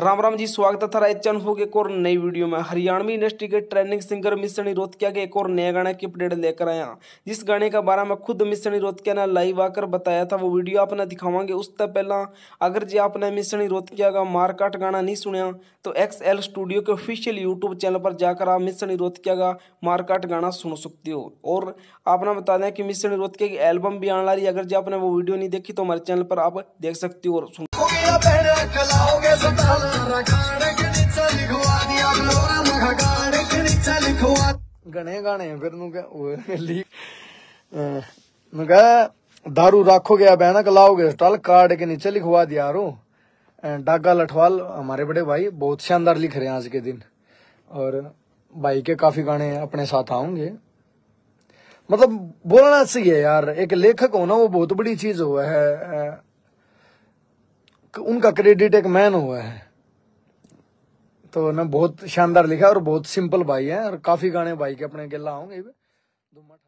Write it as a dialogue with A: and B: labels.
A: राम राम जी स्वागत है थारा चैनल हो गए एक और नई वीडियो में हरियाणवी इंडस्ट्री के ट्रेंडिंग सिंगर मिशन रोतकिया के एक और नया गाने की अपडेट लेकर आया जिस गाने के बारे में खुद मिशन रोतकिया ने लाइव आकर बताया था वो वीडियो आपने दिखावांगे उससे पहला अगर जी आपने मिशन रोतकिया का मारकाट गाना नहीं सुना तो एक्स एल स्टूडियो के ऑफिशियल यूट्यूब चैनल पर जाकर आप मिशन रोतकिया का मारकाट गाना सुन सकते हो और आपने बता दें कि मिशन रोतकिया की एल्बम भी आने ला रही है अगर जी आपने वो वीडियो नहीं देखी तो हमारे चैनल पर आप देख सकते हो और सुन
B: ਗਣੇ गाने फिर ਨੂੰ दारू राखोगे या लाओगे स्टॉल कार्ड के नीचे लिखवा दिया रो डागा लठवाल हमारे बड़े भाई बहुत शानदार लिख रहे हैं आज के दिन और भाई के काफी गाने अपने साथ आऊंगे मतलब बोलना सही है यार एक लेखक हो ना वो बहुत बड़ी चीज हुआ है उनका क्रेडिट एक मैन हुआ है तो ना बहुत शानदार लिखा और बहुत सिंपल भाई है और काफी गाने भाई के अपने गिला होंगे